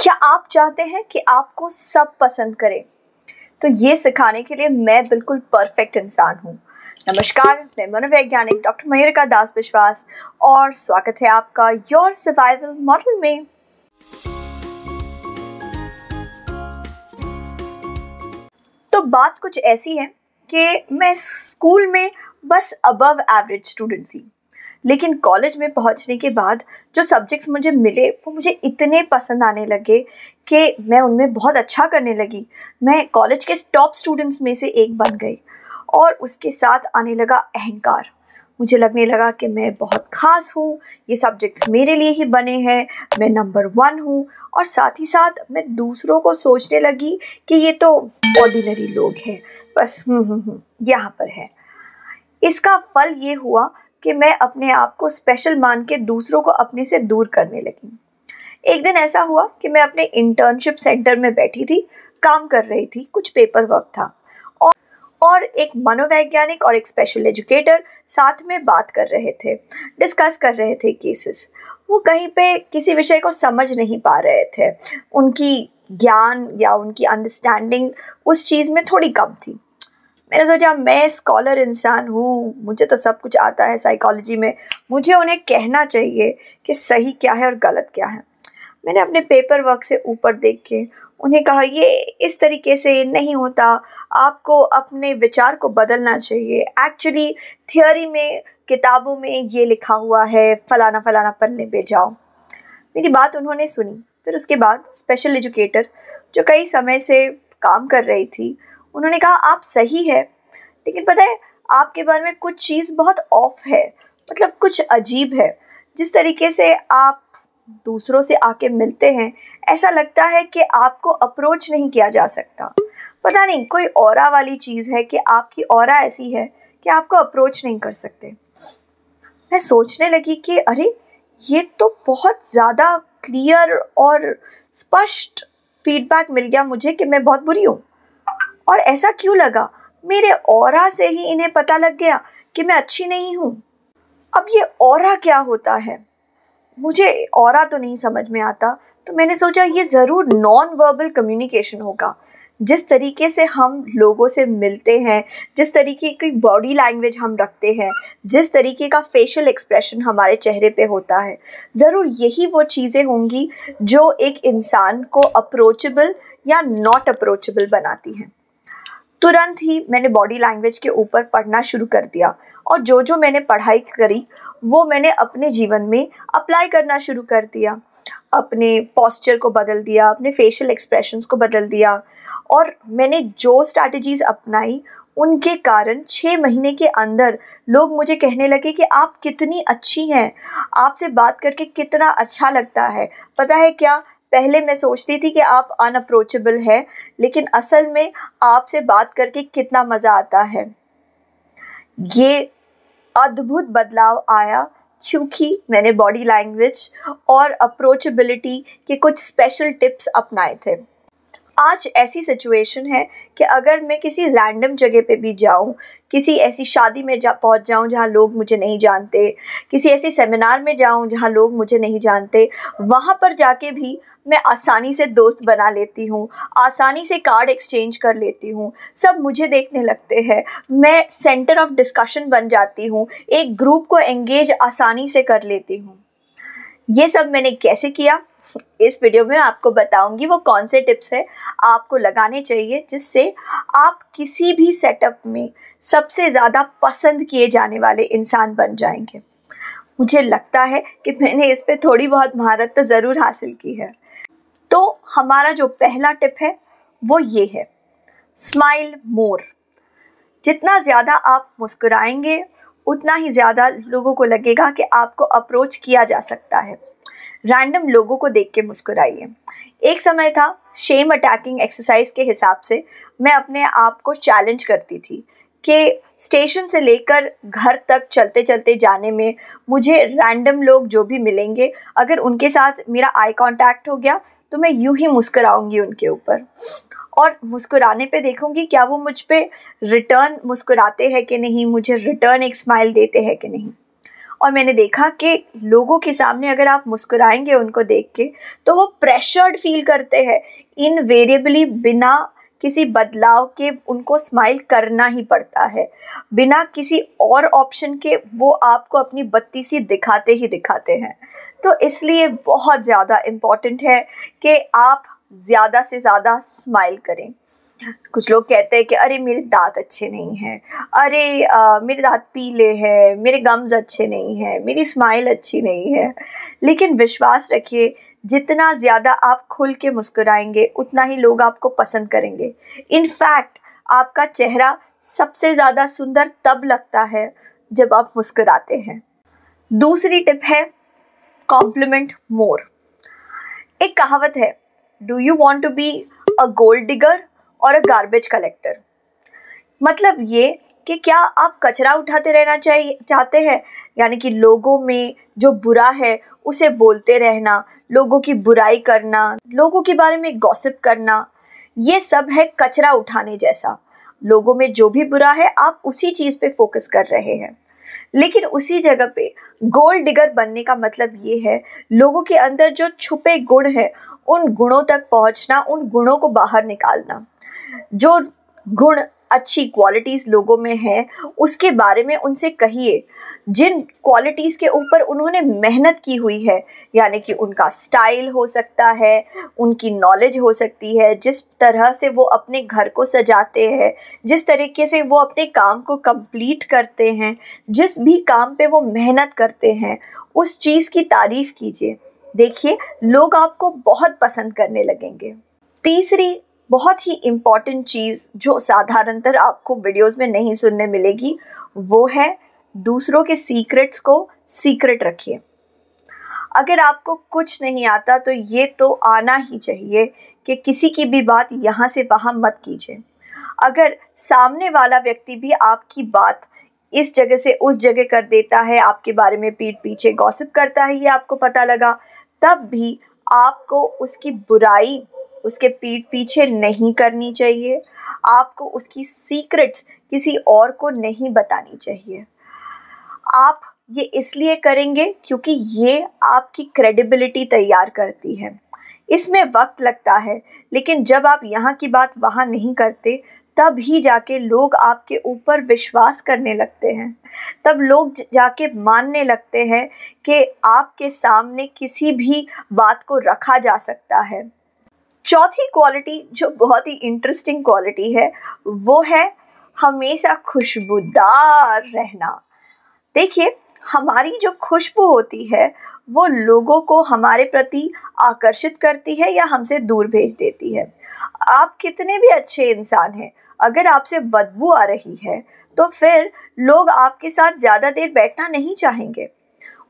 क्या आप चाहते हैं कि आपको सब पसंद करें तो ये सिखाने के लिए मैं बिल्कुल परफेक्ट इंसान हूँ नमस्कार मैं मनोवैज्ञानिक डॉक्टर का दास विश्वास और स्वागत है आपका योर सर्वाइवल मॉडल में तो बात कुछ ऐसी है कि मैं स्कूल में बस अबव एवरेज स्टूडेंट थी लेकिन कॉलेज में पहुंचने के बाद जो सब्जेक्ट्स मुझे मिले वो मुझे इतने पसंद आने लगे कि मैं उनमें बहुत अच्छा करने लगी मैं कॉलेज के टॉप स्टूडेंट्स में से एक बन गई और उसके साथ आने लगा अहंकार मुझे लगने लगा कि मैं बहुत ख़ास हूँ ये सब्जेक्ट्स मेरे लिए ही बने हैं मैं नंबर वन हूँ और साथ ही साथ मैं दूसरों को सोचने लगी कि ये तो ऑर्डिनरी लोग हैं बस हम्म, हम्म, हम्म, यहाँ पर है इसका फल ये हुआ कि मैं अपने आप को स्पेशल मान के दूसरों को अपने से दूर करने लगी एक दिन ऐसा हुआ कि मैं अपने इंटर्नशिप सेंटर में बैठी थी काम कर रही थी कुछ पेपर वर्क था और और एक मनोवैज्ञानिक और एक स्पेशल एजुकेटर साथ में बात कर रहे थे डिस्कस कर रहे थे केसेस वो कहीं पे किसी विषय को समझ नहीं पा रहे थे उनकी ज्ञान या उनकी अंडरस्टैंडिंग उस चीज़ में थोड़ी कम थी मैंने सोचा मैं स्कॉलर इंसान हूँ मुझे तो सब कुछ आता है साइकोलॉजी में मुझे उन्हें कहना चाहिए कि सही क्या है और गलत क्या है मैंने अपने पेपर वर्क से ऊपर देख के उन्हें कहा ये इस तरीके से नहीं होता आपको अपने विचार को बदलना चाहिए एक्चुअली थियोरी में किताबों में ये लिखा हुआ है फ़लाना फ़लाना पन्ने पे जाओ मेरी बात उन्होंने सुनी फिर उसके बाद स्पेशल एजुकेटर जो कई समय से काम कर रही थी उन्होंने कहा आप सही है लेकिन पता है आपके बारे में कुछ चीज़ बहुत ऑफ है मतलब कुछ अजीब है जिस तरीके से आप दूसरों से आके मिलते हैं ऐसा लगता है कि आपको अप्रोच नहीं किया जा सकता पता नहीं कोई और वाली चीज़ है कि आपकी और ऐसी है कि आपको अप्रोच नहीं कर सकते मैं सोचने लगी कि अरे ये तो बहुत ज़्यादा क्लियर और स्पष्ट फीडबैक मिल गया मुझे कि मैं बहुत बुरी हूँ और ऐसा क्यों लगा मेरे और से ही इन्हें पता लग गया कि मैं अच्छी नहीं हूँ अब ये और क्या होता है मुझे और तो नहीं समझ में आता तो मैंने सोचा ये ज़रूर नॉन वर्बल कम्युनिकेशन होगा जिस तरीके से हम लोगों से मिलते हैं जिस तरीके की बॉडी लैंग्वेज हम रखते हैं जिस तरीके का फेशियल एक्सप्रेशन हमारे चेहरे पे होता है ज़रूर यही वो चीज़ें होंगी जो एक इंसान को अप्रोचेबल या नॉट अप्रोचेबल बनाती हैं तुरंत ही मैंने बॉडी लैंग्वेज के ऊपर पढ़ना शुरू कर दिया और जो जो मैंने पढ़ाई करी वो मैंने अपने जीवन में अप्लाई करना शुरू कर दिया अपने पॉस्चर को बदल दिया अपने फेशियल एक्सप्रेशंस को बदल दिया और मैंने जो स्ट्रैटेजीज़ अपनाई उनके कारण छः महीने के अंदर लोग मुझे कहने लगे कि आप कितनी अच्छी हैं आपसे बात करके कितना अच्छा लगता है पता है क्या पहले मैं सोचती थी कि आप अनअप्रोचेबल है लेकिन असल में आपसे बात करके कितना मज़ा आता है ये अद्भुत बदलाव आया क्योंकि मैंने बॉडी लैंग्वेज और अप्रोचेबिलिटी के कुछ स्पेशल टिप्स अपनाए थे आज ऐसी सिचुएशन है कि अगर मैं किसी रैंडम जगह पे भी जाऊँ किसी ऐसी शादी में जा पहुँच जाऊँ जहाँ लोग मुझे नहीं जानते किसी ऐसे सेमिनार में जाऊँ जहाँ लोग मुझे नहीं जानते वहाँ पर जाके भी मैं आसानी से दोस्त बना लेती हूँ आसानी से कार्ड एक्सचेंज कर लेती हूँ सब मुझे देखने लगते हैं मैं सेंटर ऑफ डिस्कशन बन जाती हूँ एक ग्रुप को एंगेज आसानी से कर लेती हूँ ये सब मैंने कैसे किया इस वीडियो में आपको बताऊंगी वो कौन से टिप्स है आपको लगाने चाहिए जिससे आप किसी भी सेटअप में सबसे ज़्यादा पसंद किए जाने वाले इंसान बन जाएंगे मुझे लगता है कि मैंने इस पर थोड़ी बहुत महारत तो ज़रूर हासिल की है तो हमारा जो पहला टिप है वो ये है स्माइल मोर जितना ज़्यादा आप मुस्कुराएंगे उतना ही ज़्यादा लोगों को लगेगा कि आपको अप्रोच किया जा सकता है रैंडम लोगों को देख के मुस्कुराइए एक समय था शेम अटैकिंग एक्सरसाइज के हिसाब से मैं अपने आप को चैलेंज करती थी कि स्टेशन से लेकर घर तक चलते चलते जाने में मुझे रैंडम लोग जो भी मिलेंगे अगर उनके साथ मेरा आई कांटेक्ट हो गया तो मैं यूं ही मुस्कुराऊंगी उनके ऊपर और मुस्कुराने पे देखूंगी क्या वो मुझ पर रिटर्न मुस्कुराते हैं कि नहीं मुझे रिटर्न एक स्माइल देते हैं कि नहीं और मैंने देखा कि लोगों के सामने अगर आप मुस्कुराएंगे उनको देख के तो वो प्रेशर्ड फील करते हैं इनवेरिएबली बिना किसी बदलाव के उनको स्माइल करना ही पड़ता है बिना किसी और ऑप्शन के वो आपको अपनी बत्ती सी दिखाते ही दिखाते हैं तो इसलिए बहुत ज़्यादा इम्पॉर्टेंट है कि आप ज़्यादा से ज़्यादा स्माइल करें कुछ लोग कहते हैं कि अरे मेरे दांत अच्छे नहीं हैं अरे आ, मेरे दांत पीले हैं मेरे गम्स अच्छे नहीं हैं मेरी स्माइल अच्छी नहीं है लेकिन विश्वास रखिए जितना ज़्यादा आप खुल के मुस्कुराएंगे उतना ही लोग आपको पसंद करेंगे इनफैक्ट आपका चेहरा सबसे ज़्यादा सुंदर तब लगता है जब आप मुस्कुराते हैं दूसरी टिप है कॉम्प्लीमेंट मोर एक कहावत है do you want to be a gold digger और अ गार्बेज कलेक्टर मतलब ये कि क्या आप कचरा उठाते रहना चाहिए चाहते हैं यानी कि लोगों में जो बुरा है उसे बोलते रहना लोगों की बुराई करना लोगों के बारे में गॉसिप करना ये सब है कचरा उठाने जैसा लोगों में जो भी बुरा है आप उसी चीज़ पे फोकस कर रहे हैं लेकिन उसी जगह पे गोल्ड डिगर बनने का मतलब ये है लोगों के अंदर जो छुपे गुण है उन गुणों तक पहुंचना उन गुणों को बाहर निकालना जो गुण अच्छी क्वालिटीज़ लोगों में है उसके बारे में उनसे कहिए जिन क्वालिटीज़ के ऊपर उन्होंने मेहनत की हुई है यानी कि उनका स्टाइल हो सकता है उनकी नॉलेज हो सकती है जिस तरह से वो अपने घर को सजाते हैं जिस तरीके से वो अपने काम को कंप्लीट करते हैं जिस भी काम पे वो मेहनत करते हैं उस चीज़ की तारीफ़ कीजिए देखिए लोग आपको बहुत पसंद करने लगेंगे तीसरी बहुत ही इम्पॉर्टेंट चीज़ जो साधारणतर आपको वीडियोस में नहीं सुनने मिलेगी वो है दूसरों के सीक्रेट्स को सीक्रेट रखिए अगर आपको कुछ नहीं आता तो ये तो आना ही चाहिए कि किसी की भी बात यहाँ से वहाँ मत कीजिए अगर सामने वाला व्यक्ति भी आपकी बात इस जगह से उस जगह कर देता है आपके बारे में पीठ पीछे गॉसिप करता है ये आपको पता लगा तब भी आपको उसकी बुराई उसके पीठ पीछे नहीं करनी चाहिए आपको उसकी सीक्रेट्स किसी और को नहीं बतानी चाहिए आप ये इसलिए करेंगे क्योंकि ये आपकी क्रेडिबिलिटी तैयार करती है इसमें वक्त लगता है लेकिन जब आप यहाँ की बात वहाँ नहीं करते तब ही जाके लोग आपके ऊपर विश्वास करने लगते हैं तब लोग जाके मानने लगते हैं कि आपके सामने किसी भी बात को रखा जा सकता है चौथी क्वालिटी जो बहुत ही इंटरेस्टिंग क्वालिटी है वो है हमेशा खुशबूदार रहना देखिए हमारी जो खुशबू होती है वो लोगों को हमारे प्रति आकर्षित करती है या हमसे दूर भेज देती है आप कितने भी अच्छे इंसान हैं अगर आपसे बदबू आ रही है तो फिर लोग आपके साथ ज़्यादा देर बैठना नहीं चाहेंगे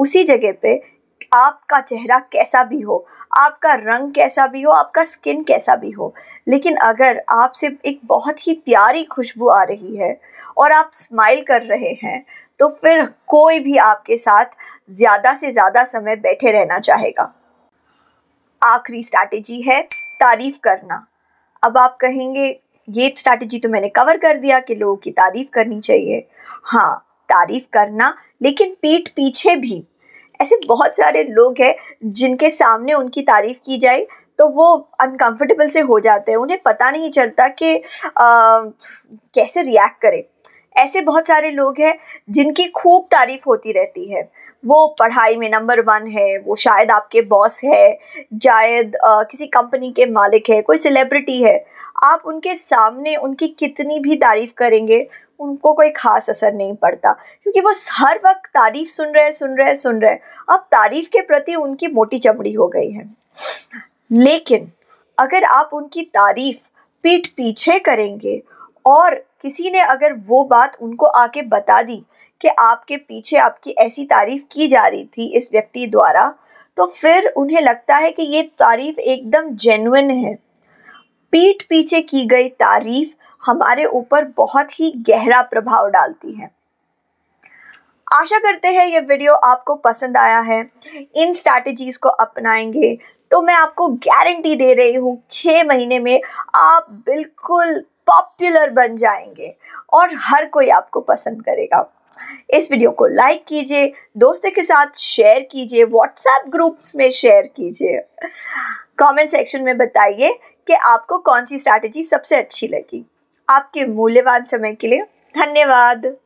उसी जगह पे आपका चेहरा कैसा भी हो आपका रंग कैसा भी हो आपका स्किन कैसा भी हो लेकिन अगर आपसे एक बहुत ही प्यारी खुशबू आ रही है और आप स्माइल कर रहे हैं तो फिर कोई भी आपके साथ ज़्यादा से ज़्यादा समय बैठे रहना चाहेगा आखिरी स्ट्रैटेजी है तारीफ़ करना अब आप कहेंगे ये स्ट्रैटेजी तो मैंने कवर कर दिया कि लोगों की तारीफ़ करनी चाहिए हाँ तारीफ़ करना लेकिन पीठ पीछे भी ऐसे बहुत सारे लोग हैं जिनके सामने उनकी तारीफ़ की जाए तो वो अनकंफर्टेबल से हो जाते हैं उन्हें पता नहीं चलता कि कैसे रिएक्ट करें ऐसे बहुत सारे लोग हैं जिनकी खूब तारीफ होती रहती है वो पढ़ाई में नंबर वन है वो शायद आपके बॉस है शायद किसी कंपनी के मालिक है कोई सेलिब्रिटी है आप उनके सामने उनकी कितनी भी तारीफ़ करेंगे उनको कोई ख़ास असर नहीं पड़ता क्योंकि वो हर वक्त तारीफ़ सुन रहे सुन रहे सुन रहे अब तारीफ़ के प्रति उनकी मोटी चमड़ी हो गई है लेकिन अगर आप उनकी तारीफ़ पीठ पीछे करेंगे और किसी ने अगर वो बात उनको आके बता दी कि आपके पीछे आपकी ऐसी तारीफ की जा रही थी इस व्यक्ति द्वारा तो फिर उन्हें लगता है कि ये तारीफ एकदम जेनुइन है पीठ पीछे की गई तारीफ हमारे ऊपर बहुत ही गहरा प्रभाव डालती है आशा करते हैं ये वीडियो आपको पसंद आया है इन स्ट्रैटेजीज़ को अपनाएंगे तो मैं आपको गारंटी दे रही हूँ छः महीने में आप बिल्कुल पॉपुलर बन जाएंगे और हर कोई आपको पसंद करेगा इस वीडियो को लाइक कीजिए दोस्तों के साथ शेयर कीजिए व्हाट्सएप ग्रुप्स में शेयर कीजिए कमेंट सेक्शन में बताइए कि आपको कौन सी स्ट्रैटेजी सबसे अच्छी लगी आपके मूल्यवान समय के लिए धन्यवाद